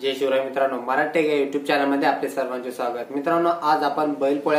जय शिवराय मित्रांनो मराठी या युट्यूब चॅनलमध्ये आपले सर्वांचे स्वागत मित्रांनो आज आपण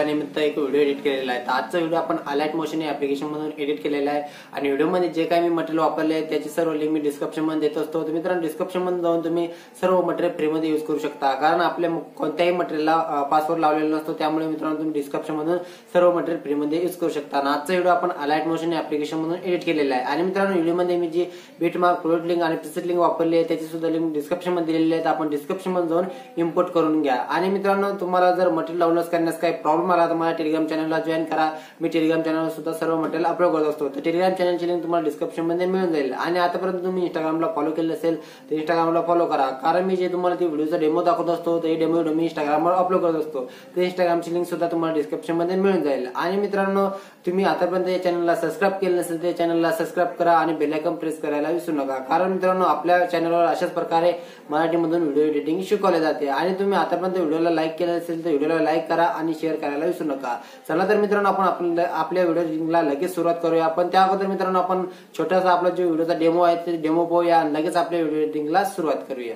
निमित्त एक व्हिडिओ एडिट केलेला आहे तर आजचा व्हिडिओ आपण अलाइट मोशन या ऍप्लिकेशनमधून एडिट केलेला आहे आणि मध्ये जे काही मी मटेरियल वापरले आहे त्याची सर्व लिंक मी डिस्क्रिप्शनमध्ये देत असतो तर मित्रांनो मध्ये जाऊन तुम्ही सर्व मटेरियल फ्रीमध्ये यूज करू शकता कारण आपल्या कोणत्याही मटेरियलला पासवर्ड लावलेला नसतो त्यामुळे मित्रांनो तुम्ही डिस्क्रिप्शनमधून सर्व मटेरियल फ्रीमध्ये यूज करू शकता आणि आजचा व्हिडिओ आपण अलाइट मोशन या ऍप्लिकेशनमधून एडिट केलेला आहे आणि मित्रांनो व्हिडिओमध्ये मी जी बीटमार्क प्रोडक्ट लिंक आणि प्रिसेट लिंक वापरली आहे त्याची सुद्धा लिंक डिस्क्रिप्शनमध्ये दिलेली आहे आपण आपण डिस्क्रिप्शनमध्ये जाऊन इम्पोर्ट करून घ्या आणि मित्रांनो तुम्हाला जर मटेरियल डाउनलोड करण्यास काही प्रॉब्लेम आला तर मला टेलिग्राम चॅनलला जॉईन करा मी टेलिग्राम चॅनलवर सुद्धा सर्व मटेरियल अपलोड करत असतो तर टेलिग्राम चॅनलची लिंक तुम्हाला डिस्क्रिप्शनमध्ये मिळून जाईल आणि आतापर्यंत तुम्ही इंस्टाग्रामला फॉलो केलं असेल तर इंस्टाग्रामला फॉलो करा कारण मी जे तुम्हाला ते व्हिडिओचा डेमो दाखवत असतो ते डेमो मी इंस्टाग्रामवर अपलोड करत असतो तर इंस्टाग्रामची लिंक सुद्धा तुम्हाला डिस्क्रिप्शनमध्ये मिळून जाईल आणि मित्रांनो तुम्ही आतापर्यंत या चॅनलला सबस्क्राईब केलं नसेल तर चॅनलला सबस्क्राईब करा आणि बेलायकन प्रेस करायला विसरू नका कारण मित्रांनो आपल्या चॅनलवर अशाच प्रकारे मराठीमधून व्हिडिओ व्हिडिओ एडिटिंग शिकवले जाते आणि तुम्ही आतापर्यंत व्हिडिओला लाईक केला असेल तर व्हिडिओला लाईक करा आणि शेअर करायला विसरू नका चला तर मित्रांनो आपण आपल्या व्हिडिओ एडिटिंगला लगेच सुरुवात करूया पण त्या अगोदर मित्रांनो आपण छोटासा आपला जो व्हिडिओचा डेमो आहे ते डेमो पाहूया लगेच आपल्या व्हिडिओ एडिटिंगला सुरुवात करूया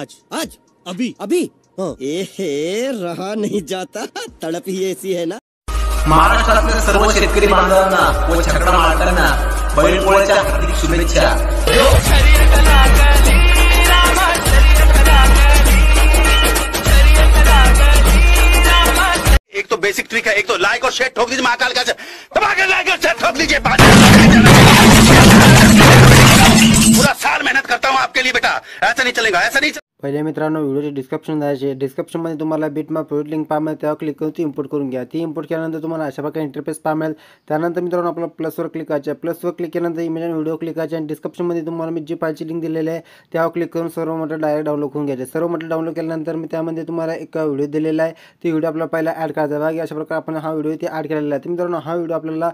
आज आज अभी अभी ए हे रहा नाही जाता तडप ही ऐसी है ना महाराष्ट्रातल्या सर्व शेतकरी बांधवांना व छकडा मारताना बैलपोळ्याच्या हार्दिक शुभेच्छा बेसिक ट्रिक है एक तो लाइक और शेयर ठोक दीजिए महाकाल का दबा दबाकर लाइक और शेयर ठोक दीजिए पूरा साल मेहनत करता हूँ आपके लिए बेटा ऐसा नहीं चलेगा ऐसा नहीं पहिले मित्रांनो व्हिडिओचे डिस्क्रिप्शन द्यायचे डिस्क्रिप्शनमध्ये तुम्हाला मा प्रोडक्ट लिंक पाहा मिळेल त्यावर क्लिक करून ती इम्पोर्ट करून घ्या ती इम्पोर्ट केल्यानंतर तुम्हाला अशा प्रकारे इंटरफेस पाहा मिळेल त्यानंतर मित्रांनो आपला प्लसवर क्लिक करायचे प्लसवर क्लिक केल्यानंतर इमेज आणि व्हिडिओ क्लिक करायचे आणि डिस्क्रिप्शनमध्ये तुम्हाला मी जी फायची लिंक दिलेली आहे त्यावर क्लिक करून सर्व मटेरियल डायरेक्ट डाउनलोड करून घ्यायचे सर्व मटेरियल डाउनलोड केल्यानंतर मी त्यामध्ये तुम्हाला एक व्हिडिओ दिलेला आहे ती व्हिडिओ आपल्याला पहिला ॲड करायचा बाकी अशा प्रकारे आपण हा व्हिडिओ ती ॲड केलेला आहे मित्रांनो हा व्हिडिओ आपल्याला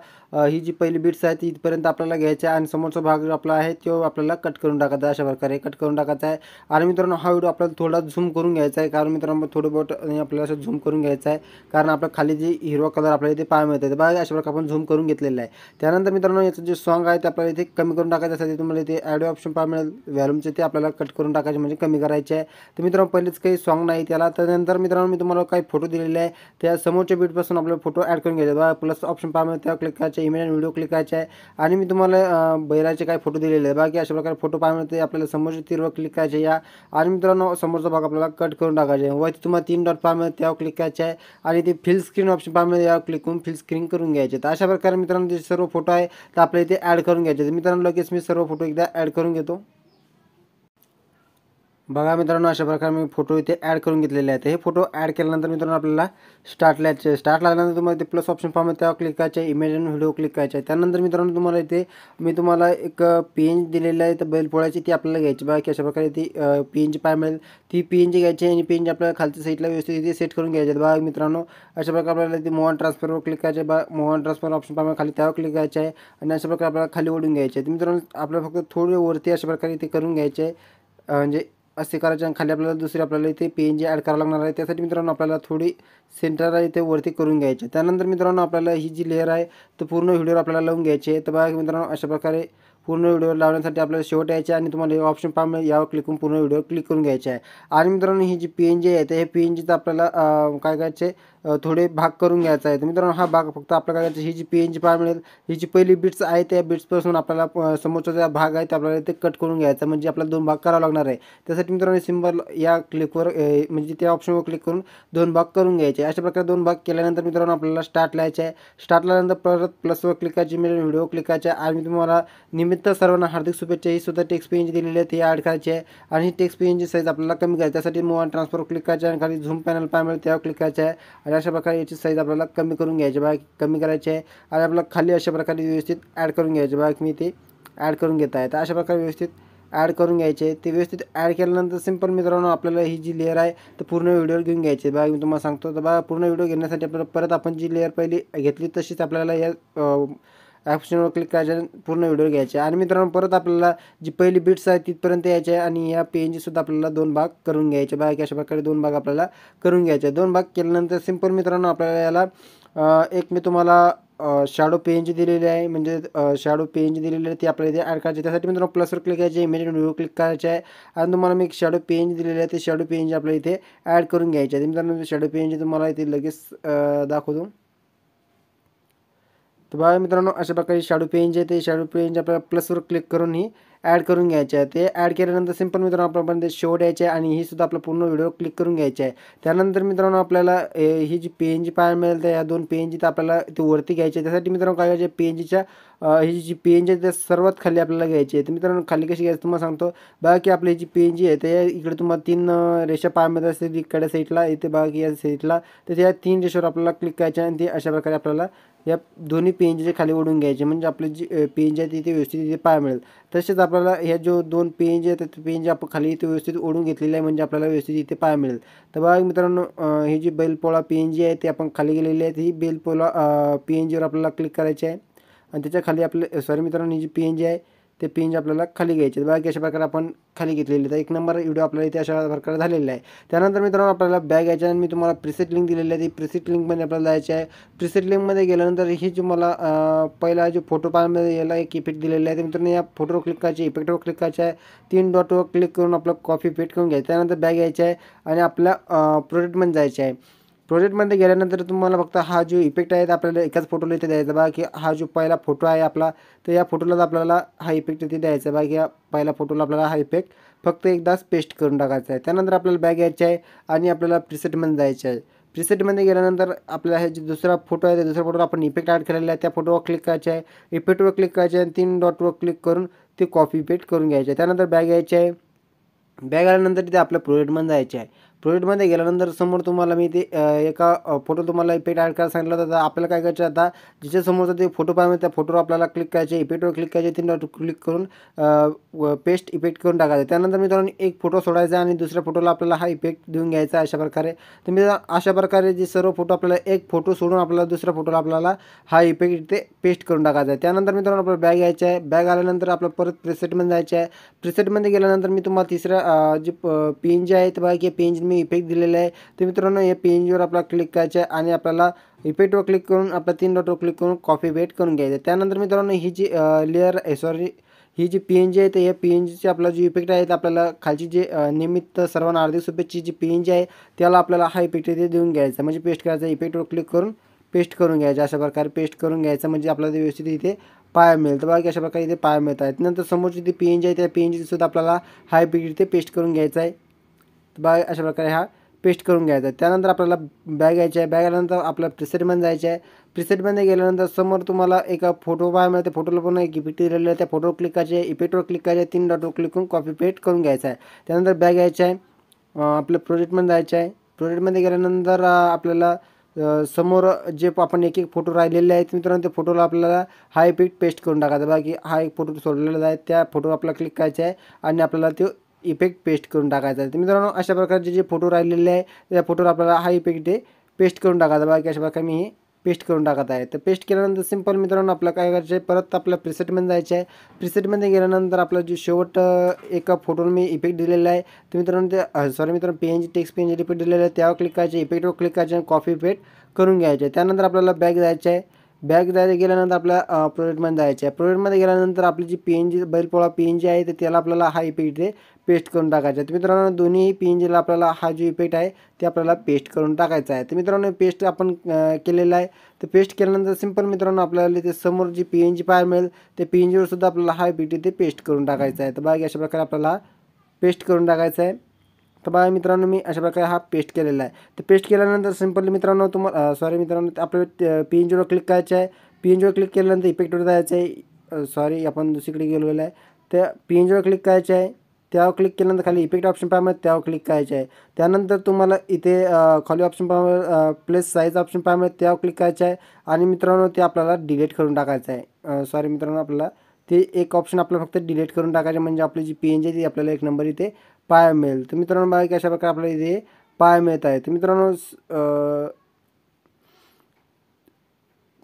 ही जी पहिली बीट्स आहे ती इथपर्यंत आपल्याला घ्यायचा आहे आणि समोरचा भाग आपला आहे तो आपल्याला कट करून टाकायचा अशा प्रकारे कट करून टाकायचा आहे आणि मित्रांनो हा व्हिडिओ आपल्याला थोडा झूम करून घ्यायचा आहे कारण मित्रांनो थोडं बोट आपल्याला असं झूम करून घ्यायचा आहे कारण आपला खाली जे हिरवा कलर आपल्याला इथे पाहायला मिळतात बघा अशा प्रकारे आपण झूम करून घेतलेला आहे त्यानंतर मित्रांनो याचं जे सॉन्ग आहे ते आपल्याला इथे कमी करून टाकायचं असेल तुम्हाला इथे ॲडिओ ऑप्शन पाहायला मिळेल व्हॅल्यूमचे ते आपल्याला कट करून टाकायचे म्हणजे कमी करायचे आहे तर मित्रांनो पहिलेच काही सॉन्ग नाही त्याला त्यानंतर मित्रांनो मी तुम्हाला काही फोटो दिलेले आहे त्या समोरच्या बीटपासून आपल्याला फोटो ॲड करून घ्यायचा बघा प्लस ऑप्शन पाहायला मिळेल त्यावर क्लिक करायचे इमेज आणि व्हिडिओ क्लिक करायचे आहे आणि मी तुम्हाला बैराचे काही फोटो दिलेले आहे बाकी अशा प्रकारे फोटो पाहायला मिळते आपल्याला समोरच्या तीरवर क्लिक करायचे या आणि मित्रांनो मित्रांनो समोरचा भाग आपल्याला कट करून टाकायचा व तुम्हाला तीन डॉट पाहमध्ये त्यावर क्लिक करायचे आहे आणि ते फिल स्क्रीन ऑप्शन पाहमध्ये यावर क्लिक करून फिल स्क्रीन करून घ्यायचे तर अशा प्रकारे मित्रांनो जे सर्व फोटो आहे तर आपल्या इथे ॲड करून घ्यायचे मित्रांनो लगेच मी सर्व फोटो एकदा ॲड करून घेतो बघा मित्रांनो अशा प्रकारे मी फोटो इथे ॲड करून घेतलेले आहेत हे फोटो ॲड केल्यानंतर मित्रांनो आपल्याला स्टार्ट लायचे स्टार्ट लागल्यानंतर तुम्हाला ते प्लस ऑप्शन फॉर्म त्यावर क्लिक करायचे इमेज आणि व्हिडिओ क्लिक करायचे त्यानंतर मित्रांनो तुम्हाला इथे मी तुम्हाला एक पी एन आहे तर बैलपोळ्याची ती आपल्याला घ्यायची बघा की अशा प्रकारे ती पी एनची पाय मिळेल ती पी एनची घ्यायची आणि पी एनची आपल्याला खालच्या साईडला व्यवस्थित इथे सेट करून घ्यायचे बघा मित्रांनो अशा प्रकारे आपल्याला ती मोहन ट्रान्सफरवर क्लिक करायचे बा मोहन ट्रान्सफर ऑप्शन फॉर्म खाली त्यावर क्लिक करायचे आहे आणि अशा प्रकारे आपल्याला खाली ओढून घ्यायचे आहे मित्रांनो आपल्याला फक्त थोडे वरती अशा प्रकारे ते करून घ्यायचे आहे म्हणजे असे करायचे आणि खाली आपल्याला दुसरी आपल्याला इथे पी एन जी ॲड करावं लागणार आहे त्यासाठी मित्रांनो आपल्याला थोडी सेंटरला इथे वरती करून घ्यायचे त्यानंतर मित्रांनो आपल्याला ही जी लेअर आहे तर पूर्ण व्हिडिओ आपल्याला लावून घ्यायची आहे तर बघा मित्रांनो अशा प्रकारे पूर्ण व्हिडिओ लावण्यासाठी आपल्याला शेवट यायचे आणि तुम्हाला हे ऑप्शन मिळेल यावर क्लिक करून पूर्ण व्हिडिओ क्लिक करून घ्यायचा आहे आणि मित्रांनो ही जी पी एन जी आहे ते हे पी एन जीचं आपल्याला काय करायचे थोडे भाग करून घ्यायचा आहे तर मित्रांनो हा भाग फक्त आपल्याला करायचं ही जी पी एन जी पाहा मिळेल ही जी पहिली बिट्स आहे त्या बिट्सपासून आपल्याला समोरचा जो भाग आहे ते आपल्याला ते कट करून घ्यायचा म्हणजे आपल्याला दोन भाग करावा लागणार आहे त्यासाठी मित्रांनो सिंबल या क्लिकवर म्हणजे त्या ऑप्शनवर क्लिक करून दोन भाग करून घ्यायचे अशा प्रकारे दोन भाग केल्यानंतर मित्रांनो आपल्याला स्टार्ट लावायचे आहे स्टार्ट लावल्यानंतर परत प्लसवर क्लिक करायची मिळेल व्हिडिओ क्लिक करायचा आणि तुम्हाला निम निमित्त सर्वांना हार्दिक शुभेच्छा ही सुद्धा टेक्स्ट पेंज दिलेली आहे ते ॲड करायची आहे आणि टेक्स्ट पेंजची साईज आपल्याला कमी करायची त्यासाठी मोबाईल ट्रान्सफर क्लिक करायचे आणि खाली झूम पॅनल पाय मिळेल त्यावर क्लिक करायचे आहे आणि अशा प्रकारे याची साईज आपल्याला कमी करून घ्यायची बघा कमी करायची आहे आणि आपल्याला खाली अशा प्रकारे व्यवस्थित ॲड करून घ्यायचे बघा मी ते ॲड करून घेत आहे तर अशा प्रकारे व्यवस्थित ॲड करून घ्यायचे ते व्यवस्थित ॲड केल्यानंतर सिंपल मित्रांनो आपल्याला ही जी लेअर आहे तर पूर्ण व्हिडिओवर घेऊन आहे बघा मी तुम्हाला सांगतो तर बघा पूर्ण व्हिडिओ घेण्यासाठी आपल्याला परत आपण जी लेअर पहिली घेतली तशीच आपल्याला या ऑप्शनवर क्लिक करायचं पूर्ण व्हिडिओ घ्यायचे आणि मित्रांनो परत आपल्याला जी पहिली बिट्स आहे तिथपर्यंत यायचे आणि या सुद्धा आपल्याला दोन भाग करून घ्यायचे बाकी अशा प्रकारे दोन भाग आपल्याला करून घ्यायचे दोन भाग केल्यानंतर सिंपल मित्रांनो आपल्याला याला एक मी तुम्हाला शॅडो जी दिलेली आहे म्हणजे शॅडो पेंज दिलेली आहे ती आपल्याला इथे ॲड करायची त्यासाठी मित्रांनो प्लसवर क्लिक करायचे इमेज व्हिडिओ क्लिक करायचे आहे आणि तुम्हाला मी एक शॅडो जी दिलेली आहे ते शॅडो पेंज आपल्याला इथे ॲड करून घ्यायची आहे मित्रांनो शॅडो पेंज तुम्हाला इथे लगेच दाखवतो तर बघा मित्रांनो अशा प्रकारे शाडू पेंज आहे ते शाडू पेंज आपल्याला प्लसवर क्लिक करून ही ॲड करून घ्यायचे आहे ते ॲड केल्यानंतर सिंपल मित्रांनो आपल्यापर्यंत शो द्यायचे आणि ही सुद्धा आपला पूर्ण व्हिडिओ क्लिक करून घ्यायचे आहे त्यानंतर मित्रांनो आपल्याला ही जी पी एन जी पाहायला मिळेल तर या दोन पी एन जी तर आपल्याला ते वरती घ्यायची आहे त्यासाठी मित्रांनो काय करायचे पी एन जीच्या ही जी पी एन जी आहे त्या सर्वात खाली आपल्याला घ्यायची आहे तर मित्रांनो खाली कशी घ्यायची तुम्हाला सांगतो बघा की आपली जी पी एन जी आहे ते इकडे तुम्हाला तीन रेषा पाहायला मिळत असते इकडे साईडला इथे बघा की या साईडला तर त्या तीन रेषावर आपल्याला क्लिक करायचे आणि ते अशा प्रकारे आपल्याला या दोन्ही पी एन जीच्या खाली ओढून घ्यायचे म्हणजे आपली जी पी एन जी आहे तिथे व्यवस्थित तिथे पाहायला मिळेल तसेच आपण आपल्याला ह्या जो दोन पेंज आहेत पेंज आपण खाली इथे व्यवस्थित ओढून घेतलेले आहे म्हणजे आपल्याला व्यवस्थित इथे पाय मिळेल तर बघा मित्रांनो ही जी बैलपोळा एन जी आहे ती आपण खाली गेलेली आहे ही बैलपोळा पेंजवर आपल्याला क्लिक करायची आहे आणि त्याच्या खाली आपल्या सॉरी मित्रांनो ही जी जी आहे ते पिंज आपल्याला खाली घ्यायचे बॅग अशा प्रकारे आपण खाली घेतलेली तर एक नंबर व्हिडिओ आपल्याला इथे अशा प्रकारे झालेला आहे त्यानंतर मित्रांनो आपल्याला बॅग यायच्या आणि मी तुम्हाला प्रिसेट लिंक दिलेली आहे ती प्रिसेट लिंकमध्ये आपल्याला जायचे आहे प्रिसेट लिंकमध्ये गेल्यानंतर ही मला पहिला जो फोटो पाण्यामध्ये याला एक इफेक्ट दिलेला आहे ते मित्रांनो या फोटोवर क्लिक करायचे इफेक्टवर क्लिक करायचे आहे तीन डॉटवर क्लिक करून आपलं कॉफी फिट करून घ्यायचं त्यानंतर बॅग यायची आहे आणि आपल्या प्रोडक्टमध्ये जायचे आहे प्रोजेक्टमध्ये गेल्यानंतर तुम्हाला फक्त हा जो इफेक्ट आहे आपल्याला एकाच फोटोला इथे द्यायचा बघा की हा जो पहिला फोटो आहे आपला तर या फोटोलाच आपल्याला हा इफेक्ट इथे द्यायचा बघा की या पहिल्या फोटोला आपल्याला हा इफेक्ट फक्त एकदाच पेस्ट करून टाकायचा आहे त्यानंतर आपल्याला बॅग यायची आहे आणि आपल्याला प्रिसेटमध्ये जायचे आहे प्रिसेटमध्ये गेल्यानंतर आपल्याला हे जे दुसरा फोटो आहे त्या दुसऱ्या फोटोवर आपण इफेक्ट ॲड केलेला आहे त्या फोटोवर क्लिक करायचे आहे इफेक्टवर क्लिक करायचे आहे आणि तीन डॉटवर क्लिक करून ते कॉपी पेट करून घ्यायचे आहे त्यानंतर बॅग यायची आहे बॅग आल्यानंतर तिथे आपल्या प्रोजेक्टमध्ये जायचे आहे प्रोजेक्टमध्ये गेल्यानंतर समोर तुम्हाला मी ते एका फोटो तुम्हाला इफेक्ट ॲड करायला सांगितलं होतं आपल्याला काय करायचं आता समोरचा ते फोटो पाहिजे त्या फोटोवर आपल्याला क्लिक करायचे इफेक्टवर क्लिक करायचे तीन क्लिक करून पेस्ट इफेक्ट करून टाकायचं त्यानंतर मित्रांनो एक फोटो सोडायचा आणि दुसऱ्या फोटोला आपल्याला हा इफेक्ट देऊन घ्यायचा अशा प्रकारे तुम्ही अशा प्रकारे जे सर्व फोटो आपल्याला एक फोटो सोडून आपल्याला दुसऱ्या फोटोला आपल्याला हा इफेक्ट ते पेस्ट करून टाकायचा आहे त्यानंतर मित्रांनो आपल्याला बॅग यायचं आहे बॅग आल्यानंतर आपल्याला परत प्रेसेटमध्ये जायचं आहे प्रेसेटमध्ये गेल्यानंतर मी तुम्हाला तिसऱ्या जी पेन एन आहे ते बघा की पेज मी इफेक्ट दिलेला आहे तर मित्रांनो या पीएनजीवर आपला क्लिक करायचं आहे आणि आपल्याला इफेक्टवर क्लिक करून आपल्या तीन डॉटवर क्लिक करून कॉपी वेट करून घ्यायचं आहे त्यानंतर मित्रांनो ही जी लेअर सॉरी ही जी पी एन जी आहे तर या पी एन जीची आपला जो इफेक्ट आहे आपल्याला खालची जे निमित्त सर्वांना अर्धिक शुभेच्छी जी पी एन जी आहे त्याला आपल्याला हा इफेक्ट इथे देऊन घ्यायचा म्हणजे पेस्ट करायचं इफेक्टवर क्लिक करून पेस्ट करून घ्यायचं अशा प्रकारे पेस्ट करून घ्यायचं म्हणजे आपल्याला व्यवस्थित इथे पाया मिळतं बघा की अशा प्रकारे इथे पाया मिळतात नंतर समोरची जी पी एन जी आहे त्या पी एन जीसुद्धा आपल्याला हाय इफेक्ट इथे पेस्ट करून घ्यायचा आहे बॅग अशा प्रकारे हा पेस्ट करून घ्यायचा आहे त्यानंतर आपल्याला बॅग यायचा आहे बॅग आल्यानंतर आपल्याला प्रिसेटमध्ये जायचं आहे प्रिसेटमध्ये गेल्यानंतर समोर तुम्हाला एक फोटो पाहायला मिळते फोटोला पण एक इफेक्ट दिलेलं आहे त्या फोटोवर क्लिक करायचे इफेक्टवर क्लिक करायचे तीन डॉटवर क्लिक करून कॉपी पेस्ट करून घ्यायचा आहे त्यानंतर बॅग यायचं आहे आपल्या प्रोजेक्टमध्ये जायचं आहे प्रोजेक्टमध्ये गेल्यानंतर आपल्याला समोर जे आपण एक एक फोटो राहिलेले आहेत मित्रांनो त्या फोटोला आपल्याला हा इफेक्ट पेस्ट करून टाकायचा बाकी हा एक फोटो सोडलेला आहे त्या फोटोवर आपल्याला क्लिक करायचा आहे आणि आपल्याला ते इफेक्ट पेस्ट करून टाकायचा आहे तर मित्रांनो अशा प्रकारचे जे फोटो राहिलेले आहे त्या फोटोवर आपल्याला हा इफेक्ट आहे पेस्ट करून टाकायचा बाकी अशा प्रकारे मी हे पेस्ट करून टाकत आहे तर पेस्ट केल्यानंतर सिंपल मित्रांनो आपल्याला काय करायचं आहे परत आपल्या प्रिसेटमध्ये जायचं आहे प्रिसेटमध्ये गेल्यानंतर आपला जो शेवट एका फोटोवर मी इफेक्ट दिलेला आहे तर मित्रांनो ते सॉरी मित्रांनो पी टेक्स्ट जी इफेक्ट दिलेला आहे त्यावर क्लिक करायचे इफेक्टवर क्लिक करायचे आणि कॉफी इफेक्ट करून घ्यायचे त्यानंतर आपल्याला बॅग जायचं आहे बॅग जायला गेल्यानंतर आपल्या प्रोडक्टमध्ये जायचं आहे प्रोडक्टमध्ये गेल्यानंतर आपली जी P N G Bailpola P N G आहे तर त्याला आपल्याला हा इफेक्ट ते पेस्ट करून टाकायचा आहे तर मित्रांनो दोन्ही पी एन जीला आपल्याला हा जो इफेक्ट आहे ते आपल्याला पेस्ट करून टाकायचा आहे तर मित्रांनो पेस्ट आपण केलेला आहे तर पेस्ट केल्यानंतर सिंपल मित्रांनो आपल्याला ते समोर जी पी एन जी पाहायला मिळेल ते पी एन जीवर सुद्धा आपल्याला हा इफेक्ट ते पेस्ट करून टाकायचा आहे तर बाकी अशा प्रकारे आपल्याला पेस्ट करून टाकायचं आहे तर बघा मित्रांनो मी अशा प्रकारे हा पेस्ट केलेला आहे तर पेस्ट केल्यानंतर सिंपल मित्रांनो तुम्हाला सॉरी मित्रांनो आपल्याला पी एन जीवर क्लिक करायचं आहे पी एन जीवर क्लिक केल्यानंतर इफेक्टवर जायचं आहे सॉरी आपण दुसरीकडे गेलेलो आहे त्या पी एन जीवर क्लिक करायचं आहे त्यावर क्लिक केल्यानंतर खाली इफेक्ट ऑप्शन पाहिजे त्यावर क्लिक करायचं आहे त्यानंतर तुम्हाला इथे खाली ऑप्शन पाहायला प्लस साईज ऑप्शन पाहायला त्यावर क्लिक करायचं आहे आणि मित्रांनो ते आपल्याला डिलीट करून टाकायचं आहे सॉरी मित्रांनो आपल्याला ते एक ऑप्शन आपल्याला फक्त डिलीट करून टाकायचे म्हणजे आपली जी पी एन जी ती आपल्याला एक नंबर इथे पाया मिळेल तर मित्रांनो बघा की अशा प्रकारे आपल्याला इथे पाहायला मिळत आहे तर मित्रांनो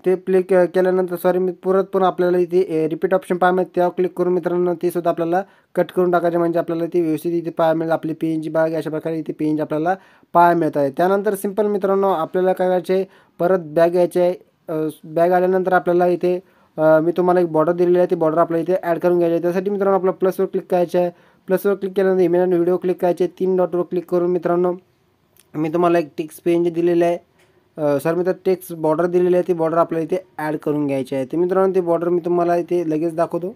ते क्लिक केल्यानंतर सॉरी मी परत पण आपल्याला इथे रिपीट ऑप्शन पाहाय मिळत त्यावर क्लिक करून मित्रांनो ते सुद्धा आपल्याला कट करून टाकायचे म्हणजे आपल्याला ते व्यवस्थित इथे पाय मिळेल आपली पी एन जी बाग अशा प्रकारे इथे पी एन आपल्याला पाय मिळत आहे त्यानंतर सिंपल मित्रांनो आपल्याला काय करायचे परत बॅग घ्यायचे आहे बॅग आल्यानंतर आपल्याला इथे मी तुम्हाला एक बॉर्डर दिलेली आहे ती बॉर्डर आपल्याला इथे ॲड करून घ्यायची आहे त्यासाठी मित्रांनो आपल्याला प्लसवर क्लिक करायचं आहे प्लसवर क्लिक केल्यानंतर ईमेल आणि व्हिडिओ क्लिक करायचे तीन डॉटवर क्लिक करून मित्रांनो मी तुम्हाला एक टिक्स पेंज दिलेलं आहे सर मी तर टेक्स्ट बॉर्डर दिलेली आहे ती बॉर्डर आपल्याला इथे ॲड करून घ्यायची आहे तर मित्रांनो ती बॉर्डर मी तुम्हाला इथे लगेच दाखवतो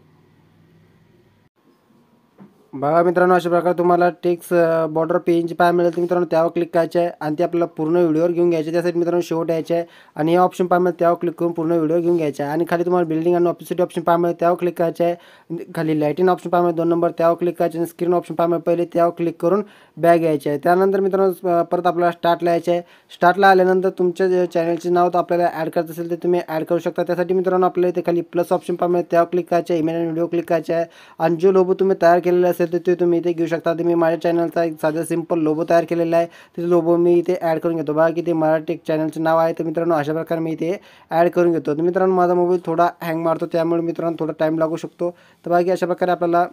बघा मित्रांनो अशा प्रकारे तुम्हाला टेक्स बॉर्डर पेनची पाहायला मिळेल तर मित्रांनो त्यावर क्लिक करायचं आहे आणि ते आपल्याला पूर्ण व्हिडिओवर घेऊन घ्यायचे त्यासाठी मित्रांनो शेवट यायचे आहे आणि हे ऑप्शन पाहा मिळेल त्यावर क्लिक करून पूर्ण व्हिडिओ घेऊन घ्यायचा आहे आणि खाली तुम्हाला बिल्डिंग आणि ऑफिसिटी ऑप्शन पाहायला मिळेल त्यावर क्लिक करायचं आहे खाली लाईटिंग ऑप्शन पाहायला दोन नंबर त्यावर क्लिक करायचे आणि स्क्रीन ऑप्शन पाहायला पहिले त्यावर क्लिक करून बॅग यायचे आहे त्यानंतर मित्रांनो परत आपल्याला स्टार्टला यायचं आहे स्टार्टला आल्यानंतर तुमच्या चॅनलचे नाव तर आपल्याला ॲड करत असेल तर तुम्ही ॲड करू शकता त्यासाठी मित्रांनो आपल्याला इथे खाली प्लस ऑप्शन मिळेल त्यावर क्लिक करायचे आहे इमेल आणि व्हिडिओ क्लिक करायचे आहे आणि जो लोबो तुम्ही तयार केलेला असेल तर ते तुम्ही इथे घेऊ शकता तर मी माझ्या चॅनलचा एक साधा सिंपल लोबो तयार केलेला आहे तिथे लोबो मी इथे ॲड करून घेतो बघा की ते मराठी चॅनलचं नाव आहे तर मित्रांनो अशा प्रकारे मी इथे ॲड करून घेतो तर मित्रांनो माझा मोबाईल थोडा हँग मारतो त्यामुळे मित्रांनो थोडा टाईम लागू शकतो तर बाकी अशा प्रकारे आपल्याला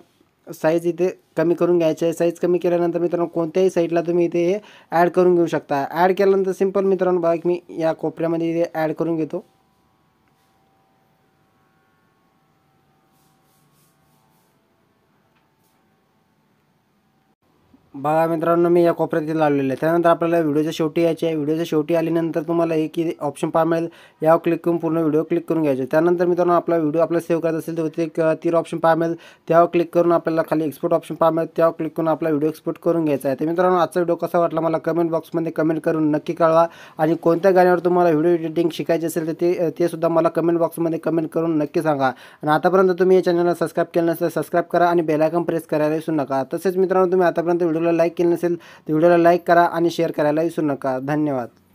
साईज इथे कमी करून घ्यायची आहे साईज कमी केल्यानंतर मित्रांनो कोणत्याही साईडला तुम्ही इथे हे ॲड करून घेऊ शकता ॲड केल्यानंतर सिंपल मित्रांनो बघा मी या कोपऱ्यामध्ये इथे ॲड करून घेतो बघा मित्रांनो मी या कोपऱ्यातील लावलेले लावलेलं आहे त्यानंतर आपल्याला व्हिडिओच्या शेवटी यायचे आहे व्हिडिओच्या शेवटी आल्यानंतर तुम्हाला एक ऑप्शन पाहा मिळेल यावर क्लिक करून पूर्ण व्हिडिओ क्लिक करून घ्यायचे त्यानंतर मित्रांनो आपला व्हिडिओ आपला सेव्ह करायचा असेल तर एक तीर ऑप्शन पाहा मिळेल त्यावर क्लिक करून आपल्याला खाली एक्सपोर्ट ऑप्शन पाहा मिळेल त्यावर क्लिक करून आपला व्हिडिओ एक्सपोर्ट करून घ्यायचा आहे तर मित्रांनो आजचा व्हिडिओ कसा वाटला मला कमेंट बॉक्समध्ये कमेंट करून नक्की कळवा आणि कोणत्या गाण्यावर तुम्हाला व्हिडिओ एडिटिंग शिकायचे असेल तर ते ते सुद्धा मला कमेंट बॉक्समध्ये कमेंट करून नक्की सांगा आणि आतापर्यंत तुम्ही या चॅनलला सबस्क्राईब केलं नसेल सबस्क्राईब करा आणि बेलायकन प्रेस करायला विसरू नका तसेच मित्रांनो तुम्ही आतापर्यंत व्हिडिओला लाईक केलं नसेल तर व्हिडिओला लाईक करा आणि शेअर करायला विसरू नका धन्यवाद